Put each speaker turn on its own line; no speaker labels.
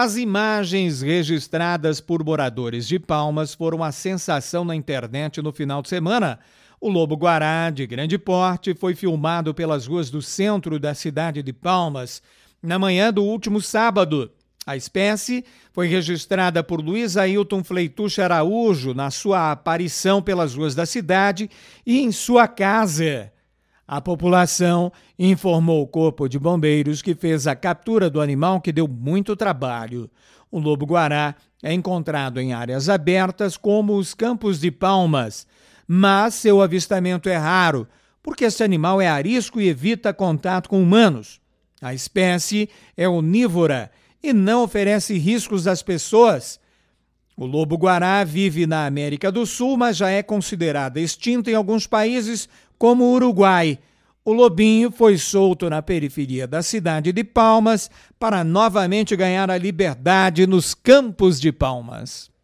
As imagens registradas por moradores de Palmas foram a sensação na internet no final de semana. O lobo guará, de grande porte, foi filmado pelas ruas do centro da cidade de Palmas na manhã do último sábado. A espécie foi registrada por Luiz Ailton Fleituxa Araújo na sua aparição pelas ruas da cidade e em sua casa. A população informou o Corpo de Bombeiros que fez a captura do animal que deu muito trabalho. O lobo-guará é encontrado em áreas abertas, como os campos de palmas, mas seu avistamento é raro, porque esse animal é arisco e evita contato com humanos. A espécie é onívora e não oferece riscos às pessoas. O lobo-guará vive na América do Sul, mas já é considerada extinta em alguns países como o Uruguai. O Lobinho foi solto na periferia da cidade de Palmas para novamente ganhar a liberdade nos campos de Palmas.